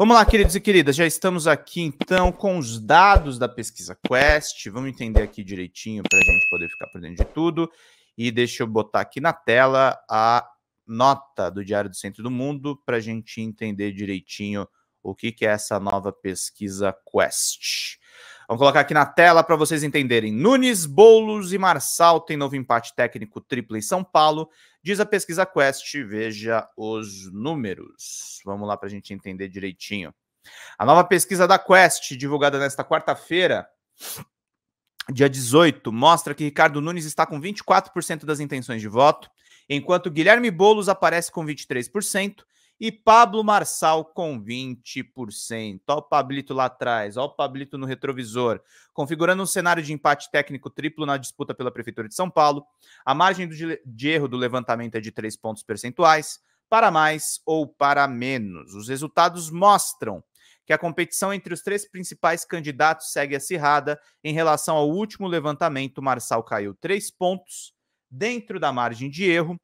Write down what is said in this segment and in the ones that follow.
Vamos lá, queridos e queridas, já estamos aqui então com os dados da pesquisa Quest. Vamos entender aqui direitinho para a gente poder ficar por dentro de tudo. E deixa eu botar aqui na tela a nota do Diário do Centro do Mundo para a gente entender direitinho o que, que é essa nova pesquisa Quest. Vamos colocar aqui na tela para vocês entenderem. Nunes, Boulos e Marçal têm novo empate técnico triplo em São Paulo, diz a pesquisa Quest. Veja os números. Vamos lá para a gente entender direitinho. A nova pesquisa da Quest, divulgada nesta quarta-feira, dia 18, mostra que Ricardo Nunes está com 24% das intenções de voto, enquanto Guilherme Boulos aparece com 23%, e Pablo Marçal com 20%. Olha o Pablito lá atrás, olha o Pablito no retrovisor. Configurando um cenário de empate técnico triplo na disputa pela Prefeitura de São Paulo. A margem de erro do levantamento é de 3 pontos percentuais, para mais ou para menos. Os resultados mostram que a competição entre os três principais candidatos segue acirrada. Em relação ao último levantamento, Marçal caiu 3 pontos dentro da margem de erro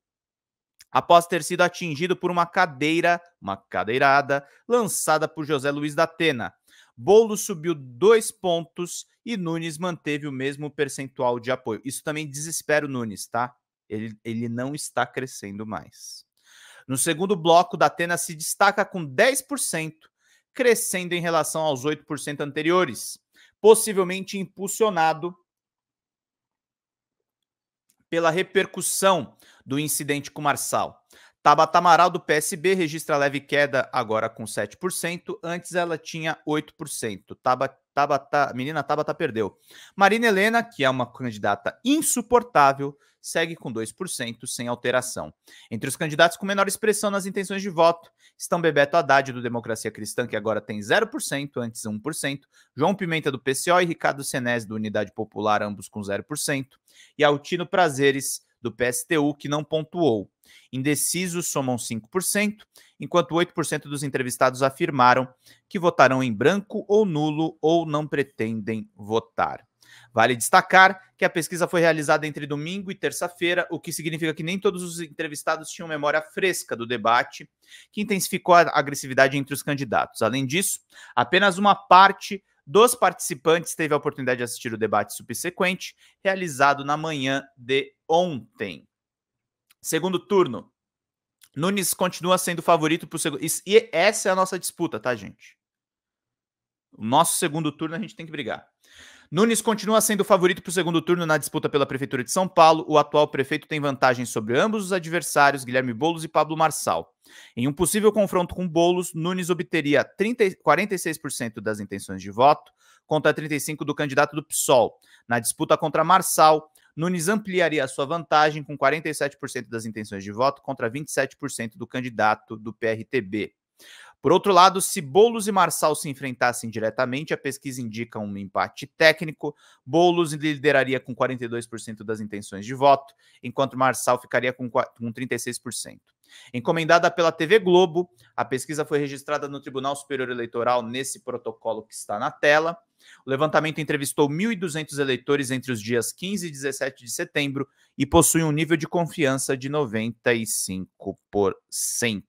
após ter sido atingido por uma cadeira, uma cadeirada, lançada por José Luiz da Atena. Bolo subiu dois pontos e Nunes manteve o mesmo percentual de apoio. Isso também desespera o Nunes, tá? Ele, ele não está crescendo mais. No segundo bloco, da Atena se destaca com 10%, crescendo em relação aos 8% anteriores, possivelmente impulsionado pela repercussão do incidente com Marçal. Tabata Amaral, do PSB, registra leve queda agora com 7%. Antes ela tinha 8%. Tabata, Tabata, menina Tabata perdeu. Marina Helena, que é uma candidata insuportável, segue com 2%, sem alteração. Entre os candidatos com menor expressão nas intenções de voto estão Bebeto Haddad, do Democracia Cristã, que agora tem 0%, antes 1%. João Pimenta, do PCO, e Ricardo Senes, do Unidade Popular, ambos com 0%. E Altino Prazeres, do PSTU, que não pontuou. Indecisos somam 5%, enquanto 8% dos entrevistados afirmaram que votarão em branco ou nulo ou não pretendem votar. Vale destacar que a pesquisa foi realizada entre domingo e terça-feira, o que significa que nem todos os entrevistados tinham memória fresca do debate, que intensificou a agressividade entre os candidatos. Além disso, apenas uma parte dos participantes teve a oportunidade de assistir o debate subsequente, realizado na manhã de ontem. Segundo turno, Nunes continua sendo favorito para o segundo. E essa é a nossa disputa, tá, gente? O nosso segundo turno a gente tem que brigar. Nunes continua sendo o favorito para o segundo turno na disputa pela Prefeitura de São Paulo. O atual prefeito tem vantagem sobre ambos os adversários, Guilherme Boulos e Pablo Marçal. Em um possível confronto com Boulos, Nunes obteria 30, 46% das intenções de voto contra 35% do candidato do PSOL. Na disputa contra Marçal, Nunes ampliaria a sua vantagem com 47% das intenções de voto contra 27% do candidato do PRTB. Por outro lado, se Boulos e Marçal se enfrentassem diretamente, a pesquisa indica um empate técnico. Boulos lideraria com 42% das intenções de voto, enquanto Marçal ficaria com 36%. Encomendada pela TV Globo, a pesquisa foi registrada no Tribunal Superior Eleitoral nesse protocolo que está na tela. O levantamento entrevistou 1.200 eleitores entre os dias 15 e 17 de setembro e possui um nível de confiança de 95%.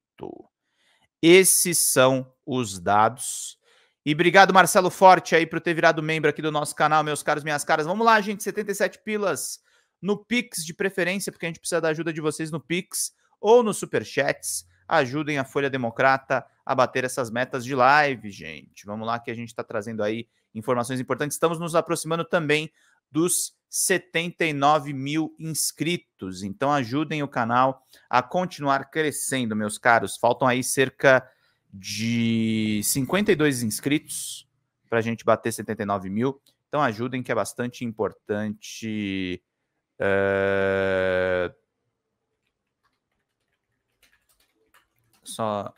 Esses são os dados. E obrigado, Marcelo Forte, aí, por ter virado membro aqui do nosso canal, meus caros, minhas caras. Vamos lá, gente, 77 pilas no Pix de preferência, porque a gente precisa da ajuda de vocês no Pix ou no Superchats. Ajudem a Folha Democrata a bater essas metas de live, gente. Vamos lá, que a gente está trazendo aí informações importantes. Estamos nos aproximando também dos 79 mil inscritos. Então ajudem o canal a continuar crescendo, meus caros. Faltam aí cerca de 52 inscritos para a gente bater 79 mil. Então ajudem, que é bastante importante. Uh... Só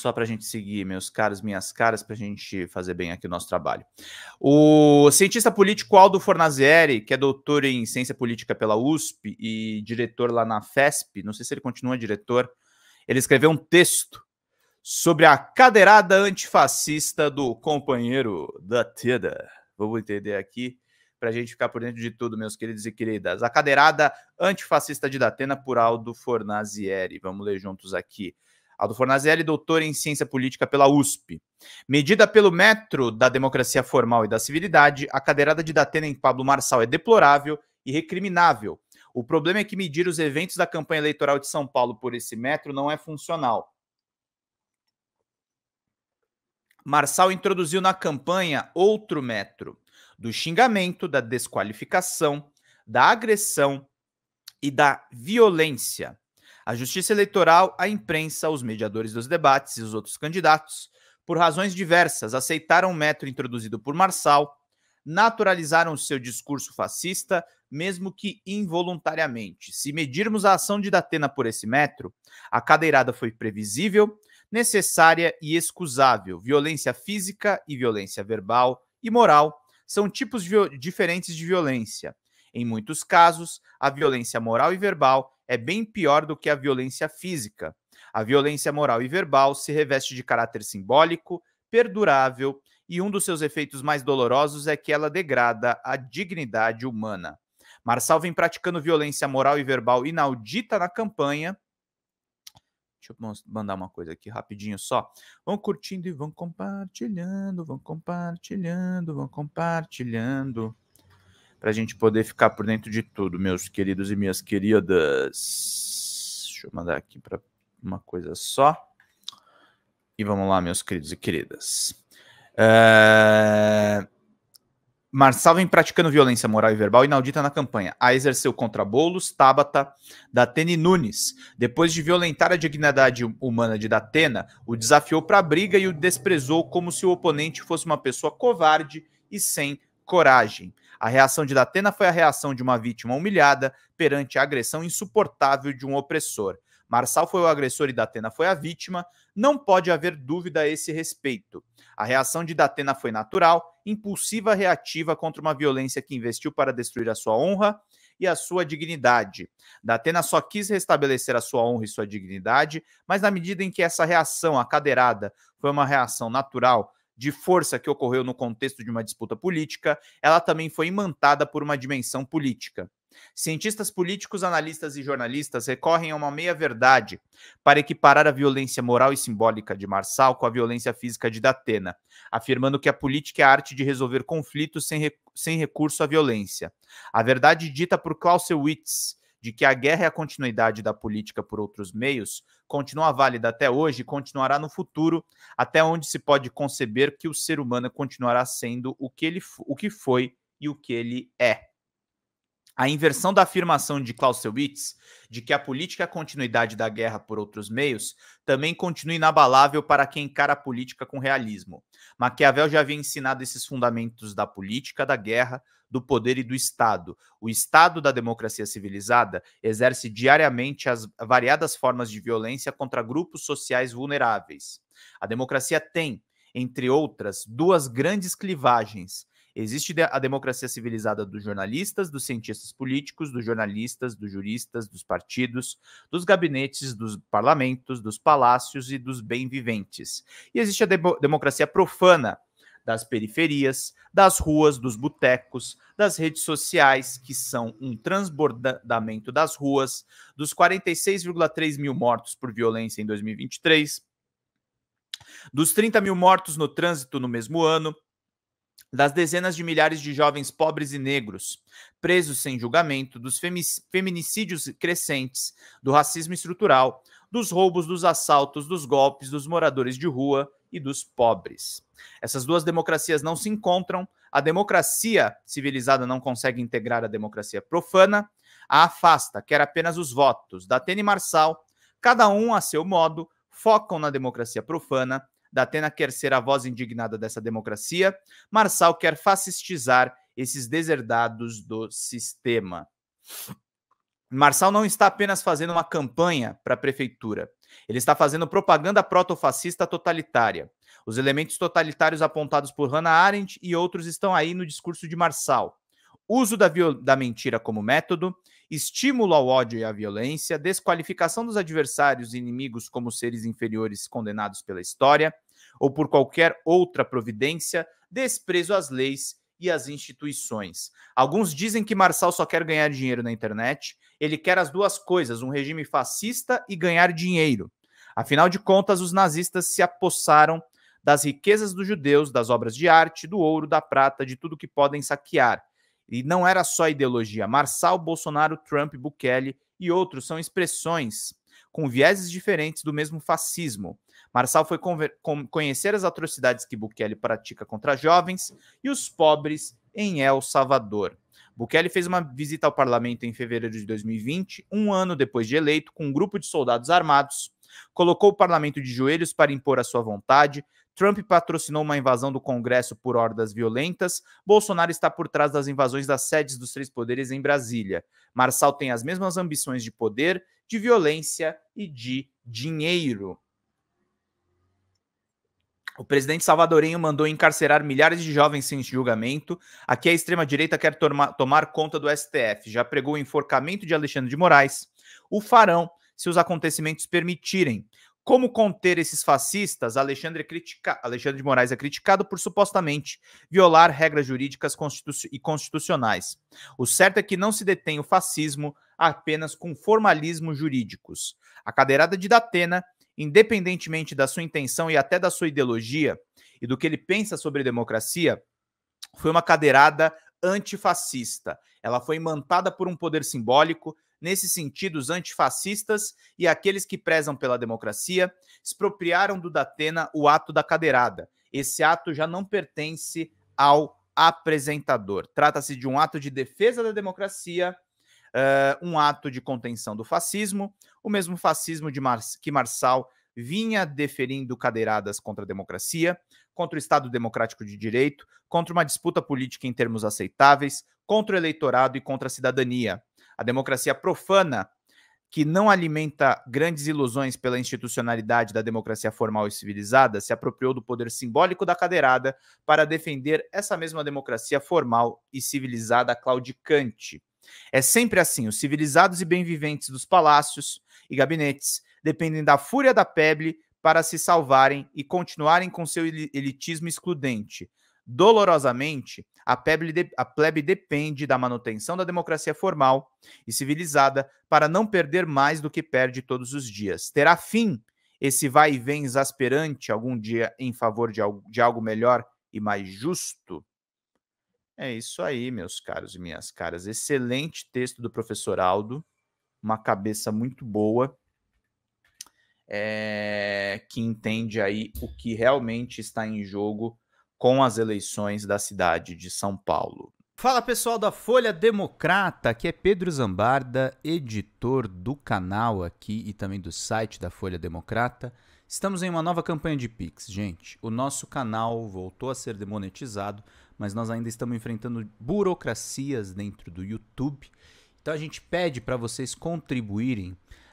só para a gente seguir, meus caros, minhas caras, para a gente fazer bem aqui o nosso trabalho. O cientista político Aldo Fornazieri, que é doutor em ciência política pela USP e diretor lá na FESP, não sei se ele continua diretor, ele escreveu um texto sobre a cadeirada antifascista do companheiro da TEDA. Vamos entender aqui para a gente ficar por dentro de tudo, meus queridos e queridas. A cadeirada antifascista de Datena por Aldo Fornazieri. Vamos ler juntos aqui. Aldo Fornazelli, doutor em ciência política pela USP. Medida pelo metro da democracia formal e da civilidade, a cadeirada de Datena em Pablo Marçal é deplorável e recriminável. O problema é que medir os eventos da campanha eleitoral de São Paulo por esse metro não é funcional. Marçal introduziu na campanha outro metro do xingamento, da desqualificação, da agressão e da violência a Justiça Eleitoral, a imprensa, os mediadores dos debates e os outros candidatos, por razões diversas, aceitaram o metro introduzido por Marçal, naturalizaram seu discurso fascista, mesmo que involuntariamente. Se medirmos a ação de Datena por esse metro, a cadeirada foi previsível, necessária e excusável. Violência física e violência verbal e moral são tipos diferentes de violência. Em muitos casos, a violência moral e verbal é bem pior do que a violência física. A violência moral e verbal se reveste de caráter simbólico, perdurável, e um dos seus efeitos mais dolorosos é que ela degrada a dignidade humana. Marçal vem praticando violência moral e verbal inaudita na campanha. Deixa eu mandar uma coisa aqui rapidinho só. Vão curtindo e vão compartilhando, vão compartilhando, vão compartilhando para a gente poder ficar por dentro de tudo, meus queridos e minhas queridas. Deixa eu mandar aqui para uma coisa só. E vamos lá, meus queridos e queridas. É... vem praticando violência moral e verbal inaudita na campanha. A exerceu contra Bolos, Tabata, Datena e Nunes. Depois de violentar a dignidade humana de Datena, o desafiou para a briga e o desprezou como se o oponente fosse uma pessoa covarde e sem coragem. A reação de Datena foi a reação de uma vítima humilhada perante a agressão insuportável de um opressor. Marçal foi o agressor e Datena foi a vítima, não pode haver dúvida a esse respeito. A reação de Datena foi natural, impulsiva, reativa contra uma violência que investiu para destruir a sua honra e a sua dignidade. Datena só quis restabelecer a sua honra e sua dignidade, mas na medida em que essa reação acadeirada foi uma reação natural, de força que ocorreu no contexto de uma disputa política, ela também foi imantada por uma dimensão política. Cientistas políticos, analistas e jornalistas recorrem a uma meia-verdade para equiparar a violência moral e simbólica de Marçal com a violência física de Datena, afirmando que a política é a arte de resolver conflitos sem, rec sem recurso à violência. A verdade dita por Clausewitz de que a guerra é a continuidade da política por outros meios continua válida até hoje e continuará no futuro, até onde se pode conceber que o ser humano continuará sendo o que, ele, o que foi e o que ele é a inversão da afirmação de Clausewitz de que a política é continuidade da guerra por outros meios também continua inabalável para quem encara a política com realismo. Maquiavel já havia ensinado esses fundamentos da política, da guerra, do poder e do Estado. O Estado da democracia civilizada exerce diariamente as variadas formas de violência contra grupos sociais vulneráveis. A democracia tem, entre outras, duas grandes clivagens Existe a democracia civilizada dos jornalistas, dos cientistas políticos, dos jornalistas, dos juristas, dos partidos, dos gabinetes, dos parlamentos, dos palácios e dos bem-viventes. E existe a de democracia profana das periferias, das ruas, dos botecos, das redes sociais, que são um transbordamento das ruas, dos 46,3 mil mortos por violência em 2023, dos 30 mil mortos no trânsito no mesmo ano, das dezenas de milhares de jovens pobres e negros presos sem julgamento, dos feminicídios crescentes, do racismo estrutural, dos roubos, dos assaltos, dos golpes, dos moradores de rua e dos pobres. Essas duas democracias não se encontram. A democracia civilizada não consegue integrar a democracia profana, a afasta, quer apenas os votos. Da Tene Marçal, cada um a seu modo, focam na democracia profana Atena quer ser a voz indignada dessa democracia. Marçal quer fascistizar esses deserdados do sistema. Marçal não está apenas fazendo uma campanha para a prefeitura. Ele está fazendo propaganda protofascista totalitária. Os elementos totalitários apontados por Hannah Arendt e outros estão aí no discurso de Marçal. Uso da, da mentira como método estímulo ao ódio e à violência, desqualificação dos adversários e inimigos como seres inferiores condenados pela história ou por qualquer outra providência, desprezo às leis e às instituições. Alguns dizem que Marçal só quer ganhar dinheiro na internet, ele quer as duas coisas, um regime fascista e ganhar dinheiro. Afinal de contas, os nazistas se apossaram das riquezas dos judeus, das obras de arte, do ouro, da prata, de tudo que podem saquear. E não era só ideologia. Marçal, Bolsonaro, Trump, Bukele e outros são expressões com vieses diferentes do mesmo fascismo. Marçal foi conhecer as atrocidades que Bukele pratica contra jovens e os pobres em El Salvador. Bukele fez uma visita ao parlamento em fevereiro de 2020, um ano depois de eleito, com um grupo de soldados armados, colocou o parlamento de joelhos para impor a sua vontade, Trump patrocinou uma invasão do Congresso por hordas violentas. Bolsonaro está por trás das invasões das sedes dos três poderes em Brasília. Marçal tem as mesmas ambições de poder, de violência e de dinheiro. O presidente salvadorenho mandou encarcerar milhares de jovens sem julgamento. Aqui a extrema-direita quer toma, tomar conta do STF. Já pregou o enforcamento de Alexandre de Moraes. O farão, se os acontecimentos permitirem. Como conter esses fascistas? Alexandre, é critica... Alexandre de Moraes é criticado por supostamente violar regras jurídicas e constitucionais. O certo é que não se detém o fascismo apenas com formalismos jurídicos. A cadeirada de Datena, independentemente da sua intenção e até da sua ideologia e do que ele pensa sobre democracia, foi uma cadeirada antifascista. Ela foi imantada por um poder simbólico Nesses sentidos, antifascistas e aqueles que prezam pela democracia expropriaram do Datena o ato da cadeirada. Esse ato já não pertence ao apresentador. Trata-se de um ato de defesa da democracia, uh, um ato de contenção do fascismo, o mesmo fascismo de Mar que Marçal vinha deferindo cadeiradas contra a democracia, contra o Estado Democrático de Direito, contra uma disputa política em termos aceitáveis, contra o eleitorado e contra a cidadania. A democracia profana, que não alimenta grandes ilusões pela institucionalidade da democracia formal e civilizada, se apropriou do poder simbólico da cadeirada para defender essa mesma democracia formal e civilizada claudicante. É sempre assim: os civilizados e bem-viventes dos palácios e gabinetes dependem da fúria da peble para se salvarem e continuarem com seu elitismo excludente. Dolorosamente, a plebe, de, a plebe depende da manutenção da democracia formal e civilizada para não perder mais do que perde todos os dias. Terá fim esse vai e vem exasperante algum dia em favor de algo, de algo melhor e mais justo? É isso aí, meus caros e minhas caras. Excelente texto do professor Aldo, uma cabeça muito boa, é, que entende aí o que realmente está em jogo com as eleições da cidade de São Paulo. Fala pessoal da Folha Democrata, aqui é Pedro Zambarda, editor do canal aqui e também do site da Folha Democrata. Estamos em uma nova campanha de Pix, gente. O nosso canal voltou a ser demonetizado, mas nós ainda estamos enfrentando burocracias dentro do YouTube. Então a gente pede para vocês contribuírem